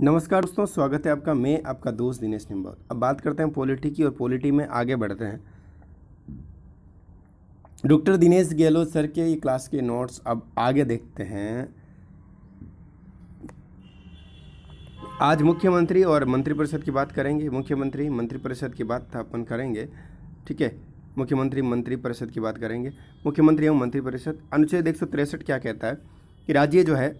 नमस्कार दोस्तों स्वागत है आपका मैं आपका दोस्त दिनेश निम्बौर अब बात करते हैं पॉलिटी की और पॉलिटी में आगे बढ़ते हैं डॉक्टर दिनेश गहलोत सर के ये क्लास के नोट्स अब आगे देखते हैं आज मुख्यमंत्री और मंत्रिपरिषद की बात करेंगे मुख्यमंत्री मंत्रिपरिषद की बात अपन करेंगे ठीक है मुख्यमंत्री मंत्रिपरिषद की बात करेंगे मुख्यमंत्री एवं मंत्रिपरिषद अनुच्छेद एक क्या कहता है कि राज्य जो है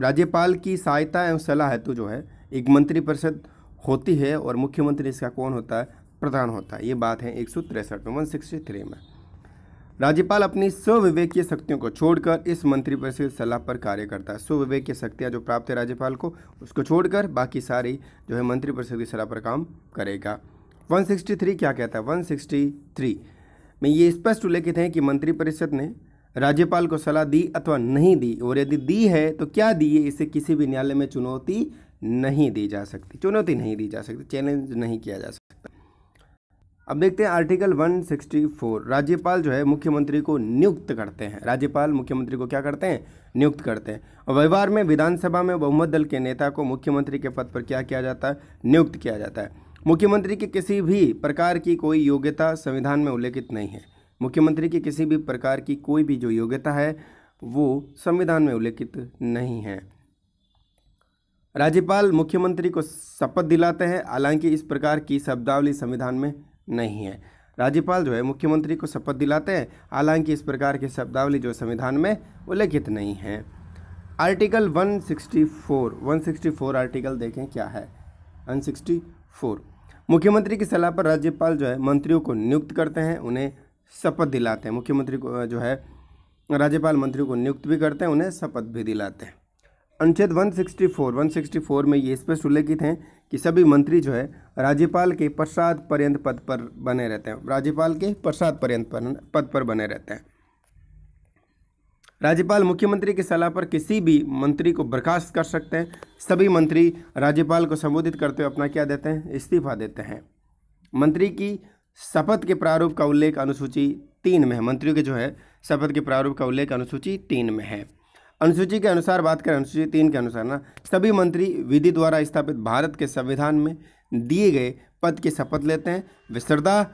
राज्यपाल की सहायता एवं सलाह हेतु जो है एक मंत्री परिषद होती है और मुख्यमंत्री इसका कौन होता है प्रधान होता है ये बात है एक सौ तिरसठ में वन सिक्सटी थ्री में राज्यपाल अपनी स्वविवेकीय शक्तियों को छोड़कर इस मंत्री परिषद सलाह पर कार्य करता है स्वविवेकीय शक्तियाँ जो प्राप्त है राज्यपाल को उसको छोड़कर बाकी सारी जो है मंत्रिपरिषद की सलाह पर काम करेगा 163 क्या कहता है 163 में ये स्पष्ट उल्लेखित है कि मंत्रिपरिषद ने राज्यपाल को सलाह दी अथवा नहीं दी और यदि दी है तो क्या दी है इसे किसी भी न्यायालय में चुनौती नहीं दी जा सकती चुनौती नहीं दी जा सकती चैलेंज नहीं किया जा सकता अब देखते हैं आर्टिकल 164 राज्यपाल जो है मुख्यमंत्री को नियुक्त करते हैं राज्यपाल मुख्यमंत्री को क्या करते हैं नियुक्त करते हैं व्यवहार में विधानसभा में बहुमत दल के नेता को मुख्यमंत्री के पद पर क्या किया जाता है नियुक्त किया जाता है मुख्यमंत्री की किसी भी प्रकार की कोई योग्यता संविधान में उल्लेखित नहीं है मुख्यमंत्री की किसी भी प्रकार की कोई भी जो योग्यता है वो संविधान में उल्लेखित नहीं है राज्यपाल मुख्यमंत्री को शपथ दिलाते हैं हालांकि इस प्रकार की शब्दावली संविधान में नहीं है राज्यपाल जो है मुख्यमंत्री को शपथ दिलाते हैं हालांकि इस प्रकार की शब्दावली जो संविधान में उल्लेखित नहीं है आर्टिकल 164 164 आर्टिकल देखें क्या है 164 मुख्यमंत्री की सलाह पर राज्यपाल जो है मंत्रियों को नियुक्त करते हैं उन्हें शपथ दिलाते हैं मुख्यमंत्री को जो है राज्यपाल मंत्री को नियुक्त भी करते हैं उन्हें शपथ भी दिलाते हैं अनुच्छेद 164 164 में ये स्पष्ट उल्लेखित हैं कि सभी मंत्री जो है राज्यपाल के प्रसाद पर्यंत पद पर बने रहते हैं राज्यपाल के प्रसाद पर्यंत पद पर बने रहते हैं राज्यपाल मुख्यमंत्री की सलाह पर किसी भी मंत्री को बर्खास्त कर सकते हैं सभी मंत्री राज्यपाल को संबोधित करते हुए अपना क्या देते हैं इस्तीफा देते हैं मंत्री की शपथ के प्रारूप का उल्लेख अनुसूची तीन में है मंत्रियों के जो है शपथ के प्रारूप का उल्लेख अनुसूची तीन में है अनुसूची के अनुसार बात करें अनुसूची तीन के अनुसार ना सभी मंत्री विधि द्वारा स्थापित भारत के संविधान में दिए गए पद की शपथ लेते हैं वे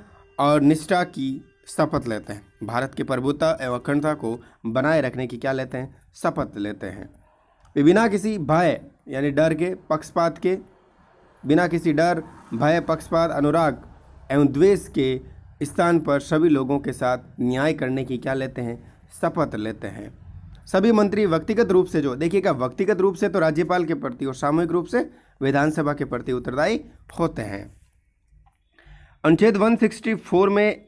और निष्ठा की शपथ लेते हैं भारत की प्रभुता एवं अखंडता को बनाए रखने की क्या लेते हैं शपथ लेते हैं बिना किसी भय यानी डर के पक्षपात के बिना किसी डर भय पक्षपात अनुराग एवं द्वेष के स्थान पर सभी लोगों के साथ न्याय करने की क्या लेते हैं शपथ लेते हैं सभी मंत्री व्यक्तिगत रूप से जो देखिएगा व्यक्तिगत रूप से तो राज्यपाल के प्रति और सामूहिक रूप से विधानसभा के प्रति उत्तरदायी होते हैं अनुच्छेद 164 में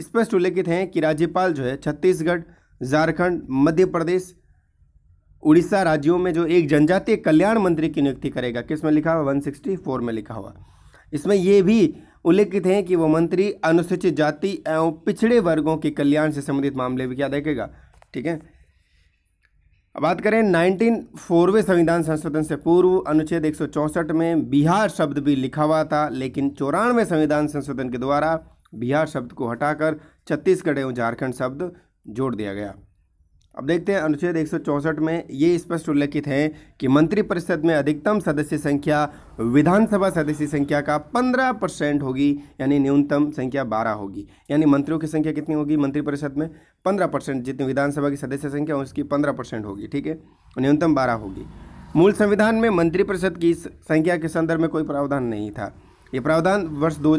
स्पष्ट उल्लेखित हैं कि राज्यपाल जो है छत्तीसगढ़ झारखंड मध्य प्रदेश उड़ीसा राज्यों में जो एक जनजातीय कल्याण मंत्री की नियुक्ति करेगा किस में लिखा हुआ वन में लिखा हुआ इसमें ये भी उल्लेखित हैं कि वो मंत्री अनुसूचित जाति एवं पिछड़े वर्गों के कल्याण से संबंधित मामले भी क्या देखेगा ठीक है अब बात करें नाइनटीन फोरवे संविधान संशोधन से पूर्व अनुच्छेद एक में बिहार शब्द भी लिखा हुआ था लेकिन चौरानवे संविधान संशोधन के द्वारा बिहार शब्द को हटाकर छत्तीसगढ़ एवं झारखंड शब्द जोड़ दिया गया अब देखते हैं अनुच्छेद एक में ये स्पष्ट उल्लेखित है कि मंत्रिपरिषद में अधिकतम सदस्य संख्या विधानसभा सदस्य संख्या का 15 परसेंट होगी यानी न्यूनतम संख्या 12 होगी यानी मंत्रियों की संख्या कितनी होगी मंत्रिपरिषद में 15 परसेंट जितनी विधानसभा की सदस्य संख्या उसकी 15 परसेंट होगी ठीक है न्यूनतम बारह होगी मूल संविधान में मंत्रिपरिषद की संख्या के संदर्भ में कोई प्रावधान नहीं था ये प्रावधान वर्ष दो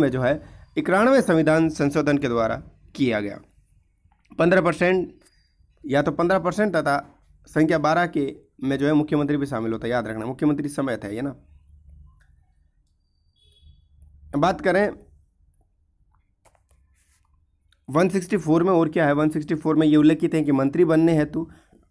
में जो है इक्यानवे संविधान संशोधन के द्वारा किया गया पंद्रह परसेंट या तो पंद्रह परसेंट तथा संख्या बारह के में जो है मुख्यमंत्री भी शामिल होता है याद रखना मुख्यमंत्री समय था ये ना बात करें 164 में और क्या है 164 में ये उल्लेखित है कि मंत्री बनने हेतु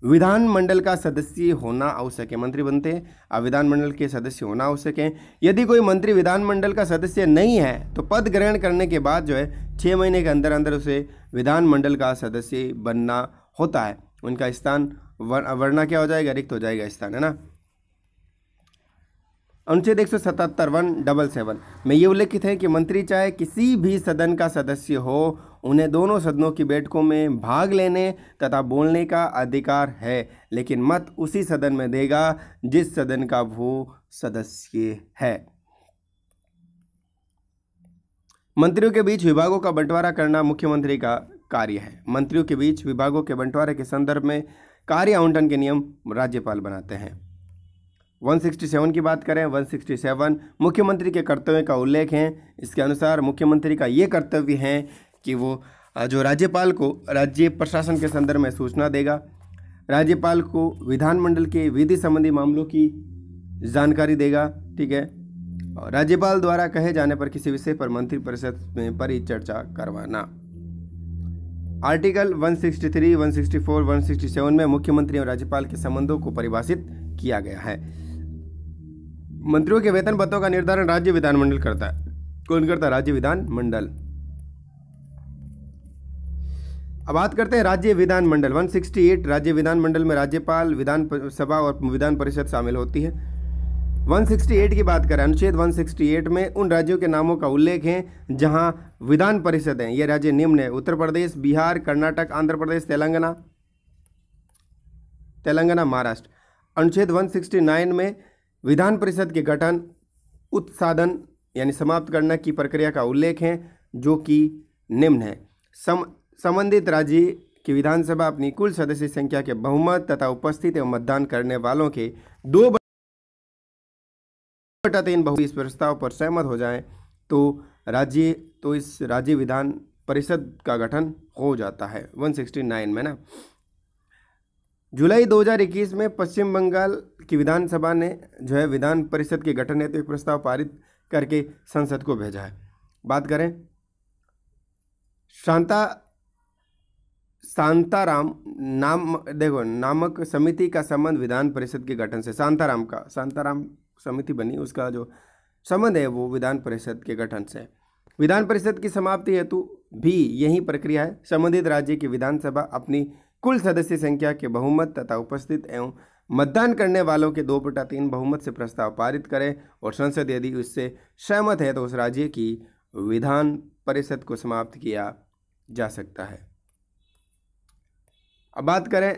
विधानमंडल का सदस्य होना आवश्यक है मंत्री बनते हैं अब विधानमंडल के सदस्य होना आवश्यक है यदि कोई मंत्री विधानमंडल का सदस्य नहीं है तो पद ग्रहण करने के बाद जो है छः महीने के अंदर अंदर उसे विधानमंडल का सदस्य बनना होता है उनका स्थान वरना क्या हो जाएगा रिक्त हो जाएगा स्थान है ना अनुच्छेद एक सौ सतहत्तर वन डबल सेवन में ये उल्लेखित है कि मंत्री चाहे किसी भी सदन का सदस्य हो उन्हें दोनों सदनों की बैठकों में भाग लेने तथा बोलने का अधिकार है लेकिन मत उसी सदन में देगा जिस सदन का वो सदस्य है मंत्रियों के बीच विभागों का बंटवारा करना मुख्यमंत्री का कार्य है मंत्रियों के बीच विभागों के बंटवारे के संदर्भ में कार्य आवंटन के नियम राज्यपाल बनाते हैं 167 की बात करें 167 मुख्यमंत्री के कर्तव्य का उल्लेख है इसके अनुसार मुख्यमंत्री का ये कर्तव्य है कि वो जो राज्यपाल को राज्य प्रशासन के संदर्भ में सूचना देगा राज्यपाल को विधानमंडल के विधि संबंधी मामलों की जानकारी देगा ठीक है और राज्यपाल द्वारा कहे जाने पर किसी विषय पर मंत्रिपरिषद में परिचर्चा करवाना आर्टिकल 163, 164, 167 में मुख्यमंत्री और राज्यपाल के संबंधों को परिभाषित किया गया है मंत्रियों के वेतन पत्रों का निर्धारण राज्य विधानमंडल करता है कौन करता है राज्य विधानमंडल अब बात करते हैं राज्य विधानमंडल 168 राज्य विधानमंडल में राज्यपाल विधान सभा और विधान परिषद शामिल होती है 168 की बात करें अनुच्छेद 168 में उन राज्यों के नामों का उल्लेख है जहां विधान परिषद है ये राज्य निम्न है उत्तर प्रदेश बिहार कर्नाटक आंध्र प्रदेश तेलंगाना तेलंगाना महाराष्ट्र अनुच्छेद 169 में विधान परिषद के गठन उत्साधन यानी समाप्त करना की प्रक्रिया का उल्लेख है जो कि निम्न है सम संबंधित राज्य की विधानसभा अपनी कुल सदस्य संख्या के बहुमत तथा उपस्थित एवं मतदान करने वालों के दो बटा तीन बहु इस प्रस्ताव पर सहमत हो जाए तो राज्य तो इस राज्य विधान परिषद का गठन हो जाता है 169 में ना जुलाई 2021 में पश्चिम बंगाल की विधानसभा ने जो है विधान परिषद के गठन हेतु तो एक प्रस्ताव पारित करके संसद को भेजा है बात करें शांता शांताराम नाम देखो नामक समिति का संबंध विधान परिषद के गठन से शांताराम का शांताराम समिति बनी उसका जो संबंध है वो विधान परिषद के गठन से विधान परिषद की समाप्ति हेतु भी यही प्रक्रिया है संबंधित राज्य की विधानसभा अपनी कुल सदस्य संख्या के बहुमत तथा उपस्थित एवं मतदान करने वालों के दो बटा तीन बहुमत से प्रस्ताव पारित करें और संसद यदि उससे सहमत है तो उस राज्य की विधान परिषद को समाप्त किया जा सकता है अब बात करें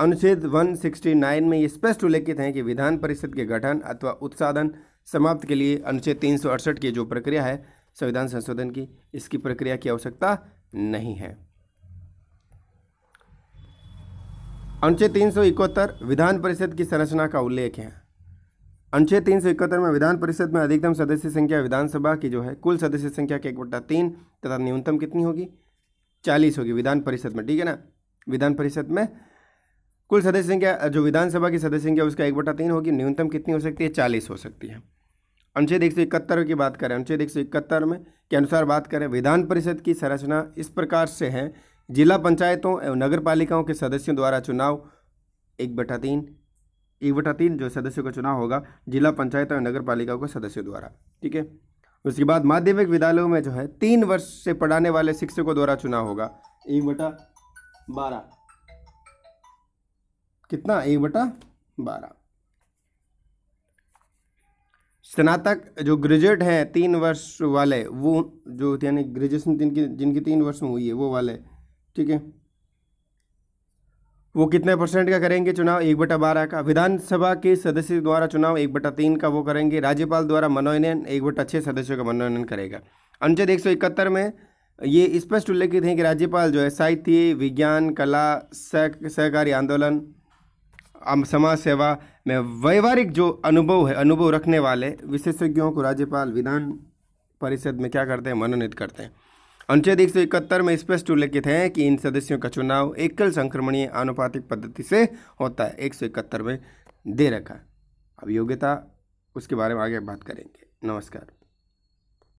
अनुच्छेद 169 में ये स्पष्ट उल्लेखित हैं कि विधान परिषद के गठन अथवा उत्साधन समाप्त के लिए अनुच्छेद तीन की जो प्रक्रिया है संविधान संशोधन की इसकी प्रक्रिया की आवश्यकता नहीं है अनुच्छेद तीन विधान परिषद की संरचना का उल्लेख है अनुच्छेद तीन सौ इकहत्तर में विधान परिषद में अधिकतम सदस्य संख्या विधानसभा की जो है कुल सदस्य संख्या के एक बट्टा तीन तथा न्यूनतम कितनी होगी चालीस होगी विधान परिषद में ठीक है ना विधान परिषद में कुल सदस्य संख्या जो विधानसभा की सदस्य संख्या उसका एक बटा तीन होगी न्यूनतम कितनी हो सकती है चालीस हो सकती है अनुच्छेद एक सौ इकहत्तर की बात करें अनुच्छेद एक सौ इकहत्तर में के अनुसार बात करें विधान परिषद की संरचना इस प्रकार से है जिला पंचायतों एवं नगर पालिकाओं के सदस्यों द्वारा चुनाव एक बटा तीन एक बटा तीन जो सदस्यों का चुनाव होगा जिला पंचायत और नगर पालिकाओं के सदस्यों द्वारा ठीक है उसके बाद माध्यमिक विद्यालयों में जो है तीन वर्ष से पढ़ाने वाले शिक्षकों द्वारा चुनाव होगा एक बटा बारह कितना एक बटा बारह स्नातक जो ग्रेजुएट हैं तीन वर्ष वाले वो जो यानी ग्रेजुएशन जिनकी जिनकी तीन वर्ष में हुई है वो वाले ठीक है वो कितने परसेंट का करेंगे चुनाव एक बटा बारह का विधानसभा के सदस्य द्वारा चुनाव एक बटा तीन का वो करेंगे राज्यपाल द्वारा मनोनयन एक बटा छः सदस्यों का मनोनयन करेगा अनुच्छेद एक सौ इकहत्तर में ये स्पष्ट उल्लेखित है कि राज्यपाल जो है साहित्य विज्ञान कला सह सहकारी आंदोलन समाज सेवा में व्यवहारिक जो अनुभव है अनुभव रखने वाले विशेषज्ञों को राज्यपाल विधान परिषद में क्या करते हैं मनोनीत करते हैं अनुच्छेद एक सौ इकहत्तर में स्पष्ट उल्लेखित है कि इन सदस्यों का चुनाव एकल संक्रमणीय आनुपातिक पद्धति से होता है एक सौ इकहत्तर में दे रखा अब योग्यता उसके बारे में आगे बात करेंगे नमस्कार